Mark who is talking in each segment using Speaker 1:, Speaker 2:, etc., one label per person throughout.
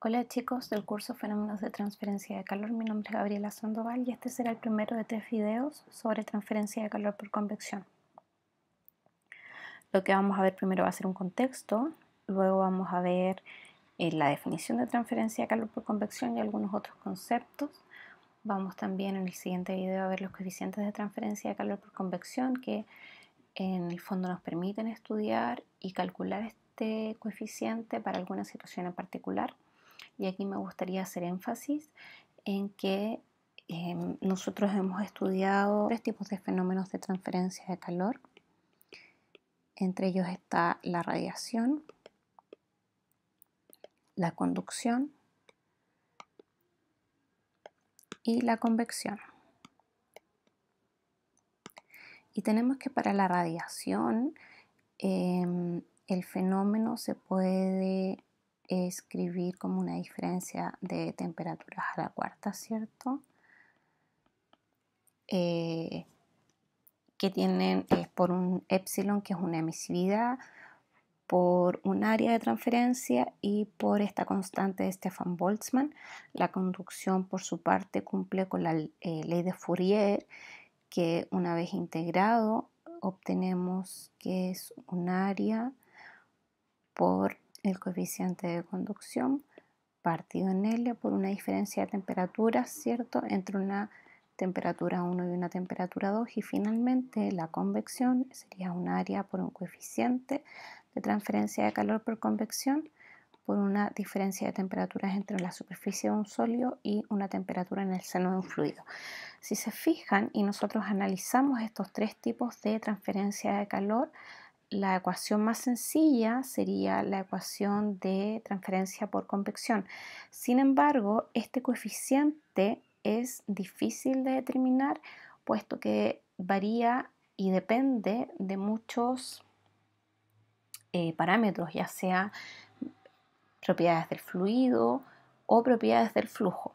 Speaker 1: Hola chicos del curso Fenómenos de Transferencia de Calor, mi nombre es Gabriela Sandoval y este será el primero de tres videos sobre transferencia de calor por convección. Lo que vamos a ver primero va a ser un contexto, luego vamos a ver eh, la definición de transferencia de calor por convección y algunos otros conceptos. Vamos también en el siguiente video a ver los coeficientes de transferencia de calor por convección que en el fondo nos permiten estudiar y calcular este coeficiente para alguna situación en particular y aquí me gustaría hacer énfasis en que em, nosotros hemos estudiado tres tipos de fenómenos de transferencia de calor. Entre ellos está la radiación, la conducción y la convección. Y tenemos que para la radiación em, el fenómeno se puede escribir como una diferencia de temperaturas a la cuarta, ¿cierto? Eh, que tienen es eh, por un epsilon, que es una emisividad, por un área de transferencia y por esta constante de Stefan Boltzmann. La conducción, por su parte, cumple con la eh, ley de Fourier, que una vez integrado obtenemos que es un área por el coeficiente de conducción partido en L por una diferencia de temperaturas ¿cierto?, entre una temperatura 1 y una temperatura 2 y finalmente la convección sería un área por un coeficiente de transferencia de calor por convección por una diferencia de temperaturas entre la superficie de un sólido y una temperatura en el seno de un fluido. Si se fijan y nosotros analizamos estos tres tipos de transferencia de calor, la ecuación más sencilla sería la ecuación de transferencia por convección. Sin embargo, este coeficiente es difícil de determinar puesto que varía y depende de muchos eh, parámetros, ya sea propiedades del fluido o propiedades del flujo.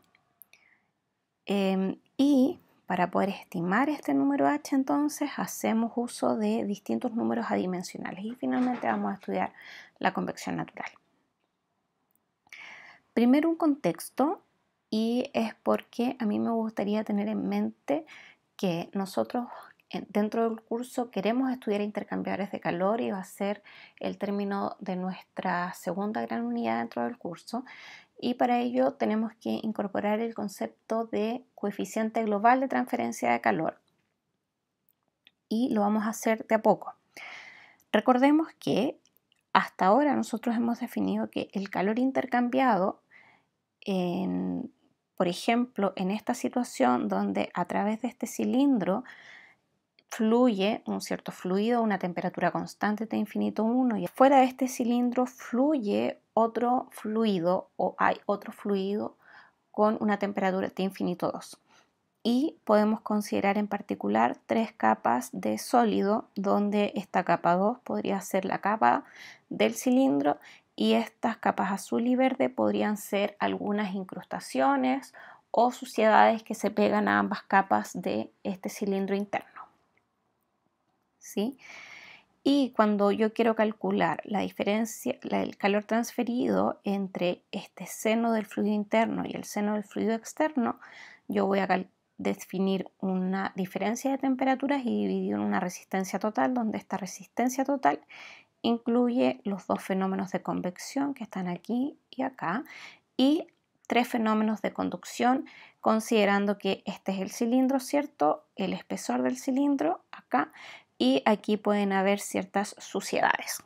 Speaker 1: Em, y para poder estimar este número h, entonces hacemos uso de distintos números adimensionales y finalmente vamos a estudiar la convección natural. Primero un contexto y es porque a mí me gustaría tener en mente que nosotros dentro del curso queremos estudiar intercambiadores de calor y va a ser el término de nuestra segunda gran unidad dentro del curso. Y para ello tenemos que incorporar el concepto de coeficiente global de transferencia de calor. Y lo vamos a hacer de a poco. Recordemos que hasta ahora nosotros hemos definido que el calor intercambiado por ejemplo, en esta situación donde a través de este cilindro fluye un cierto fluido a una temperatura constante de infinito 1 y fuera de este cilindro fluye otro fluido o hay otro fluido con una temperatura de infinito 2. Y podemos considerar en particular tres capas de sólido, donde esta capa 2 podría ser la capa del cilindro y estas capas azul y verde podrían ser algunas incrustaciones o suciedades que se pegan a ambas capas de este cilindro interno. ¿sí? Y cuando yo quiero calcular la diferencia, el calor transferido entre este seno del fluido interno y el seno del fluido externo, yo voy a definir una diferencia de temperaturas y dividir una resistencia total, donde esta resistencia total incluye los dos fenómenos de convección que están aquí y acá y tres fenómenos de conducción, considerando que este es el cilindro, ¿cierto? El espesor del cilindro acá y aquí pueden haber ciertas suciedades.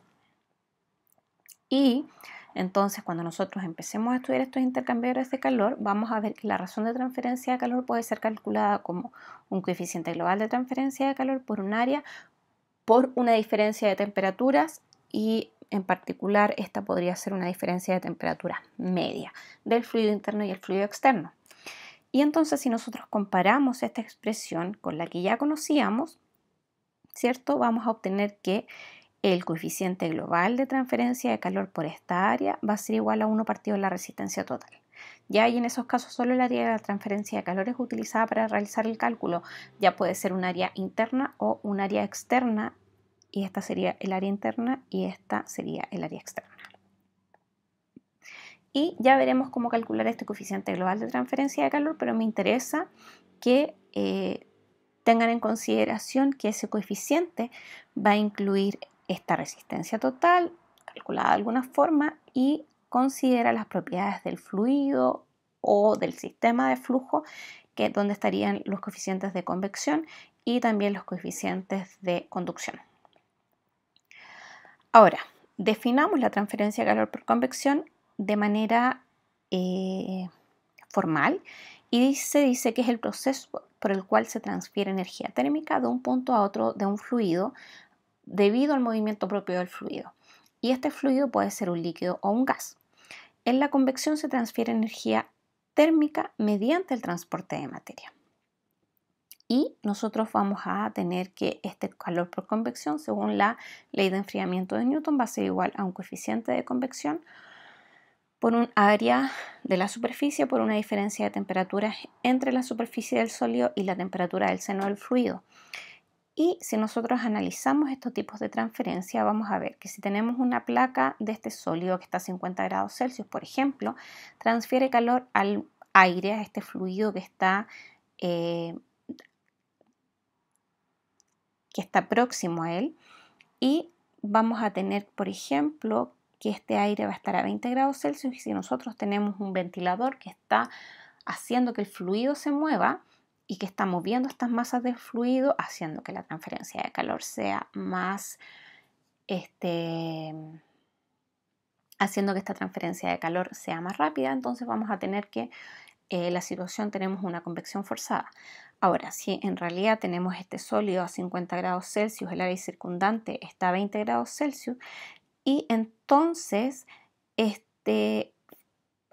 Speaker 1: Y entonces, cuando nosotros empecemos a estudiar estos intercambiadores de calor, vamos a ver que la razón de transferencia de calor puede ser calculada como un coeficiente global de transferencia de calor por un área por una diferencia de temperaturas y en particular esta podría ser una diferencia de temperatura media del fluido interno y el fluido externo. Y entonces si nosotros comparamos esta expresión con la que ya conocíamos, ¿cierto? Vamos a obtener que el coeficiente global de transferencia de calor por esta área va a ser igual a 1 partido de la resistencia total. Ya y en esos casos solo el área de la transferencia de calor es utilizada para realizar el cálculo. Ya puede ser un área interna o un área externa y esta sería el área interna y esta sería el área externa. Y ya veremos cómo calcular este coeficiente global de transferencia de calor, pero me interesa que eh, tengan en consideración que ese coeficiente va a incluir esta resistencia total, calculada de alguna forma, y considera las propiedades del fluido o del sistema de flujo, que es donde estarían los coeficientes de convección y también los coeficientes de conducción. Ahora, definamos la transferencia de calor por convección de manera eh, formal y se dice que es el proceso por el cual se transfiere energía térmica de un punto a otro de un fluido debido al movimiento propio del fluido. Y este fluido puede ser un líquido o un gas. En la convección se transfiere energía térmica mediante el transporte de materia. Y nosotros vamos a tener que este calor por convección, según la ley de enfriamiento de Newton, va a ser igual a un coeficiente de convección por un área de la superficie por una diferencia de temperaturas entre la superficie del sólido y la temperatura del seno del fluido. Y si nosotros analizamos estos tipos de transferencia, vamos a ver que si tenemos una placa de este sólido que está a 50 grados Celsius, por ejemplo, transfiere calor al aire, a este fluido que está, eh, que está próximo a él. Y vamos a tener, por ejemplo, que este aire va a estar a 20 grados Celsius y si nosotros tenemos un ventilador que está haciendo que el fluido se mueva y que está moviendo estas masas de fluido, haciendo que la transferencia de calor sea más, este, haciendo que esta transferencia de calor sea más rápida, entonces vamos a tener que eh, la situación tenemos una convección forzada. Ahora, si en realidad tenemos este sólido a 50 grados Celsius, el aire circundante está a 20 grados Celsius, y entonces este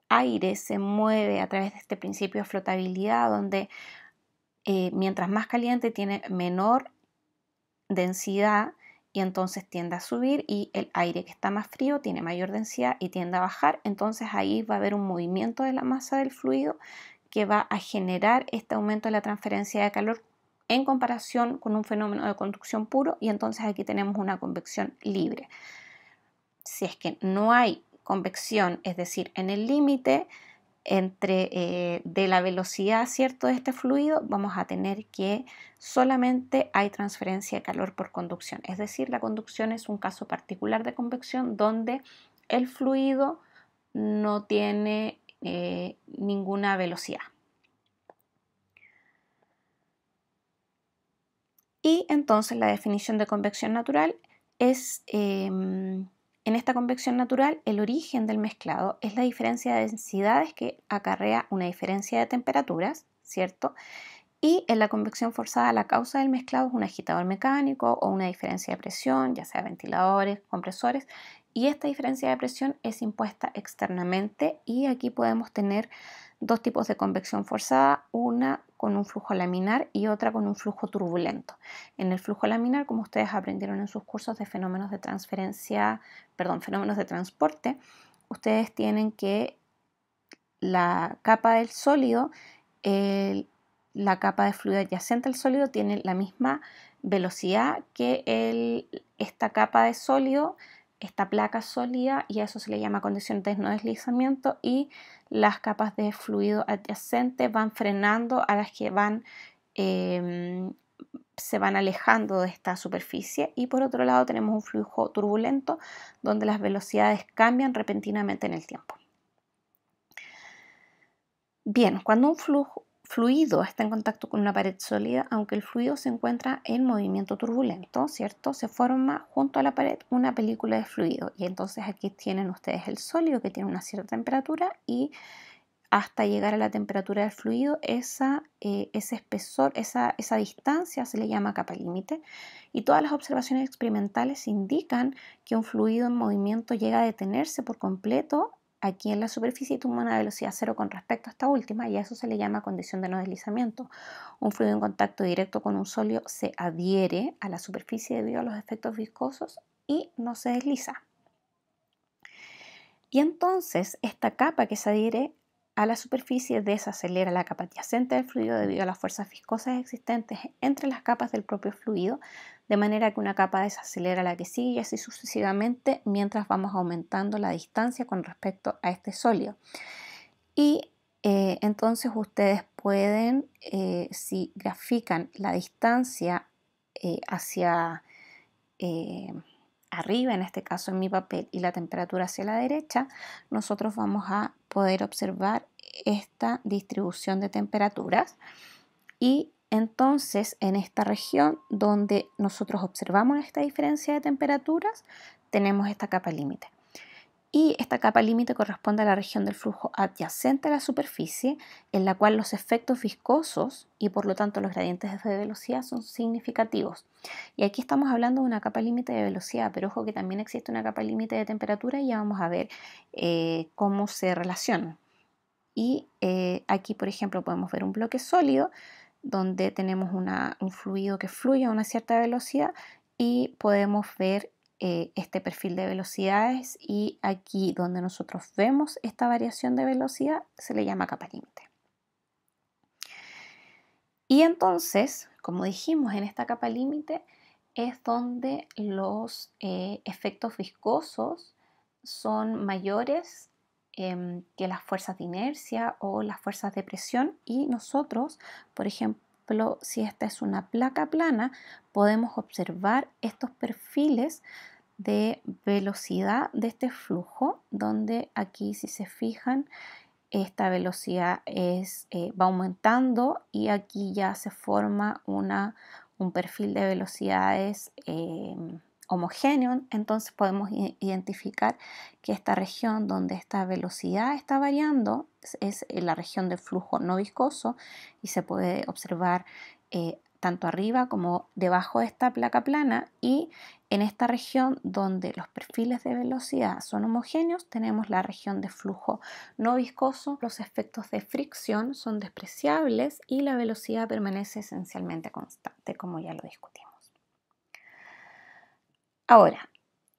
Speaker 1: aire se mueve a través de este principio de flotabilidad donde eh, mientras más caliente tiene menor densidad y entonces tiende a subir y el aire que está más frío tiene mayor densidad y tiende a bajar, entonces ahí va a haber un movimiento de la masa del fluido que va a generar este aumento de la transferencia de calor en comparación con un fenómeno de conducción puro y entonces aquí tenemos una convección libre si es que no hay convección, es decir, en el límite entre eh, de la velocidad cierto de este fluido vamos a tener que solamente hay transferencia de calor por conducción es decir la conducción es un caso particular de convección donde el fluido no tiene eh, ninguna velocidad y entonces la definición de convección natural es em, en esta convección natural, el origen del mezclado es la diferencia de densidades que acarrea una diferencia de temperaturas, ¿cierto? Y en la convección forzada, la causa del mezclado es un agitador mecánico o una diferencia de presión, ya sea ventiladores, compresores, y esta diferencia de presión es impuesta externamente y aquí podemos tener dos tipos de convección forzada, una con un flujo laminar y otra con un flujo turbulento. En el flujo laminar, como ustedes aprendieron en sus cursos de fenómenos de transferencia, perdón, fenómenos de transporte, ustedes tienen que la capa del sólido, la capa de fluido adyacente al sólido tiene la misma velocidad que el, esta capa de sólido, esta placa sólida, y a eso se le llama condición de no deslizamiento, y las capas de fluido adyacente van frenando a las que van, em, se van alejando de esta superficie y por otro lado tenemos un flujo turbulento donde las velocidades cambian repentinamente en el tiempo. Bien, cuando un flujo, fluido está en contacto con una pared sólida, aunque el fluido se encuentra en movimiento turbulento, ¿cierto? Se forma junto a la pared una película de fluido. Y entonces aquí tienen ustedes el sólido que tiene una cierta temperatura y hasta llegar a la temperatura del fluido, esa, eh, ese espesor, esa, esa distancia se le llama capa límite. Y todas las observaciones experimentales indican que un fluido en movimiento llega a detenerse por completo aquí en la superficie toma una velocidad cero con respecto a esta última y a eso se le llama condición de no deslizamiento. Un fluido en contacto directo con un sólido se adhiere a la superficie debido a los efectos viscosos y no se desliza. Y entonces esta capa que se adhiere a la superficie desacelera la capa adyacente del fluido debido a las fuerzas viscosas existentes entre las capas del propio fluido, de manera que una capa desacelera la que sigue y así sucesivamente mientras vamos aumentando la distancia con respecto a este sólido. Y eh, entonces ustedes pueden, eh, si grafican la distancia eh, hacia arriba, en este caso en mi papel, y la temperatura hacia la derecha, nosotros vamos a poder observar esta distribución de temperaturas y entonces, en esta región donde nosotros observamos esta diferencia de temperaturas, tenemos esta capa límite. Y esta capa límite corresponde a la región del flujo adyacente a la superficie, en la cual los efectos viscosos y por lo tanto los gradientes de velocidad son significativos. Y aquí estamos hablando de una capa límite de velocidad, pero ojo que también existe una capa límite de temperatura y ya vamos a ver eh, cómo se relacionan. Y eh, aquí, por ejemplo, podemos ver un bloque sólido donde tenemos un fluido que fluye a una cierta velocidad y podemos ver eh, este perfil de velocidades y aquí donde nosotros vemos esta variación de velocidad se le llama capa límite. Y entonces, como dijimos, en esta capa límite es donde los eh, efectos viscosos son mayores Em, que las fuerzas de inercia o las fuerzas de presión y nosotros, por ejemplo, si esta es una placa plana, podemos observar estos perfiles de velocidad de este flujo, donde aquí si se fijan, esta velocidad es, eh, va aumentando y aquí ya se forma una, un perfil de velocidades em, homogéneo, entonces podemos identificar que esta región donde esta velocidad está variando es eh, la región de flujo no viscoso y se puede observar eh, tanto arriba como debajo de esta placa plana y en esta región donde los perfiles de velocidad son homogéneos tenemos la región de flujo no viscoso, los efectos de fricción son despreciables y la velocidad permanece esencialmente constante como ya lo discutimos. Ahora,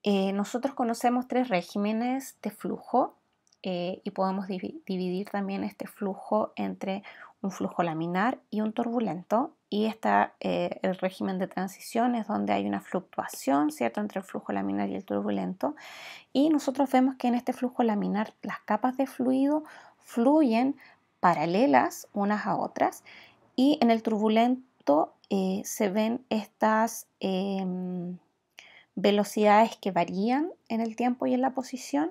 Speaker 1: eh, nosotros conocemos tres regímenes de flujo eh, y podemos dividir también este flujo entre un flujo laminar y un turbulento. Y está eh, el régimen de transición es donde hay una fluctuación, ¿cierto?, entre el flujo laminar y el turbulento. Y nosotros vemos que en este flujo laminar las capas de fluido fluyen paralelas unas a otras y en el turbulento se ven estas, em, velocidades que varían en el tiempo y en la posición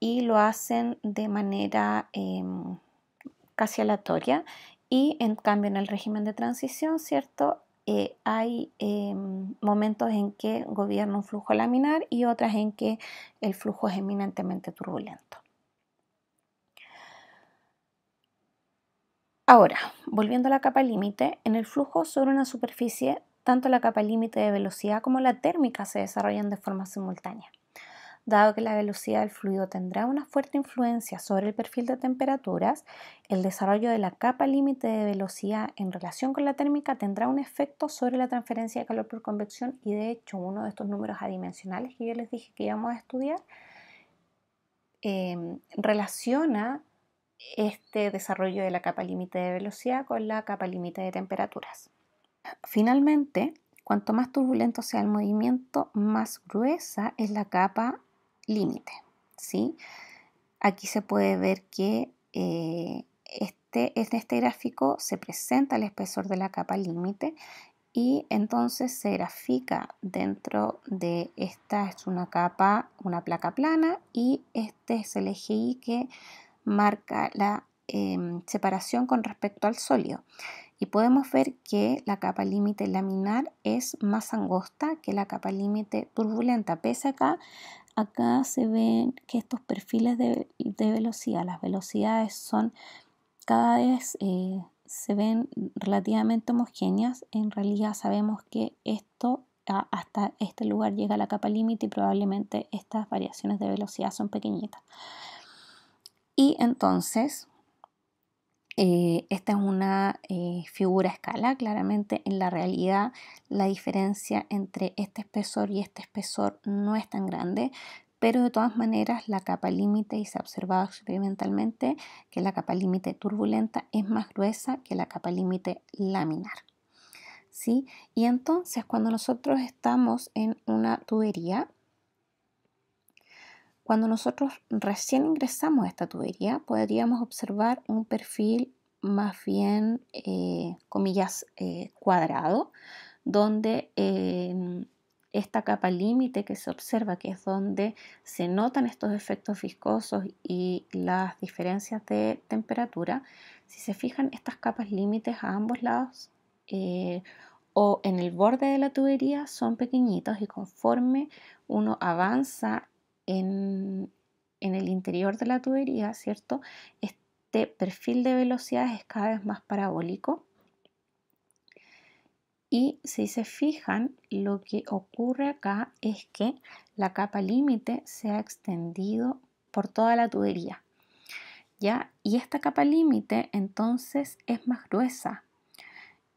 Speaker 1: y lo hacen de manera em, casi aleatoria y en cambio en el régimen de transición, ¿cierto? Eh, hay em, momentos en que gobierna un flujo laminar y otras en que el flujo es eminentemente turbulento. Ahora, volviendo a la capa límite, en el flujo sobre una superficie tanto la capa límite de velocidad como la térmica se desarrollan de forma simultánea. Dado que la velocidad del fluido tendrá una fuerte influencia sobre el perfil de temperaturas, el desarrollo de la capa límite de velocidad en relación con la térmica tendrá un efecto sobre la transferencia de calor por convección y de hecho uno de estos números adimensionales que yo les dije que íbamos a estudiar em, relaciona este desarrollo de la capa límite de velocidad con la capa límite de temperaturas. Finalmente, cuanto más turbulento sea el movimiento, más gruesa es la capa límite. Aquí se puede ver que eh, este, en este gráfico se presenta el espesor de la capa límite y entonces se grafica dentro de esta es una capa, una placa plana y este es el eje Y que marca la em, separación con respecto al sólido y podemos ver que la capa límite laminar es más angosta que la capa límite turbulenta. Pese acá, acá se ven que estos perfiles de, velocidad, las velocidades son cada vez eh, se ven relativamente homogéneas. En realidad sabemos que esto ah, hasta este lugar llega la capa límite y probablemente estas variaciones de velocidad son pequeñitas. Y entonces eh, esta es una eh, figura a escala, claramente en la realidad la diferencia entre este espesor y este espesor no es tan grande, pero de todas maneras la capa límite, y se ha observado experimentalmente que la capa límite turbulenta es más gruesa que la capa límite laminar. ¿Sí? Y entonces cuando nosotros estamos en una tubería, cuando nosotros recién ingresamos a esta tubería, podríamos observar un perfil más bien, eh, comillas, eh, cuadrado, donde em, esta capa límite que se observa, que es donde se notan estos efectos viscosos y las diferencias de temperatura, si se fijan estas capas límites a ambos lados eh, o en el borde de la tubería son pequeñitos y conforme uno avanza en, el interior de la tubería, ¿cierto? Este perfil de velocidad es cada vez más parabólico. Y si se fijan, lo que ocurre acá es que la capa límite se ha extendido por toda la tubería. ¿ya? Y esta capa límite entonces es más gruesa.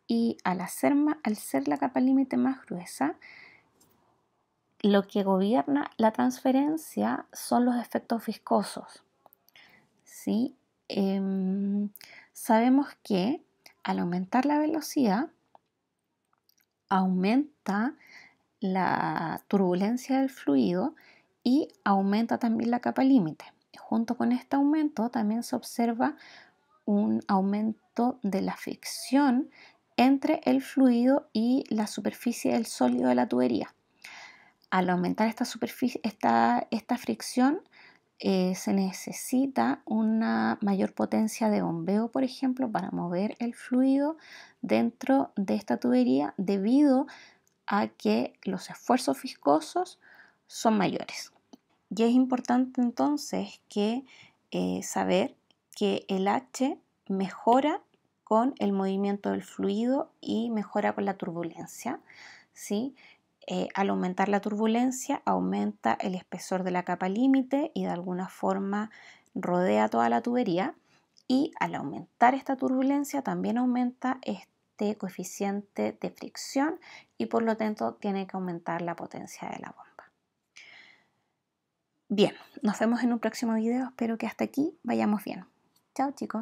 Speaker 1: Y al, hacer, al ser la capa límite más gruesa, lo que gobierna la transferencia son los efectos viscosos. Em, sabemos que al aumentar la velocidad, aumenta la turbulencia del fluido y aumenta también la capa límite. Junto con este aumento también se observa un aumento de la fricción entre el fluido y la superficie del sólido de la tubería al aumentar esta, fricción, eh, se necesita una mayor potencia de bombeo, por ejemplo, para mover el fluido dentro de esta tubería debido a que los esfuerzos viscosos son mayores. Y es importante entonces que eh, saber que el H mejora con el movimiento del fluido y mejora con la turbulencia, ¿sí? Eh, al aumentar la turbulencia, aumenta el espesor de la capa límite y de alguna forma rodea toda la tubería. Y al aumentar esta turbulencia, también aumenta este coeficiente de fricción y por lo tanto tiene que aumentar la potencia de la bomba. Bien, nos vemos en un próximo video. Espero que hasta aquí vayamos bien. Chao chicos.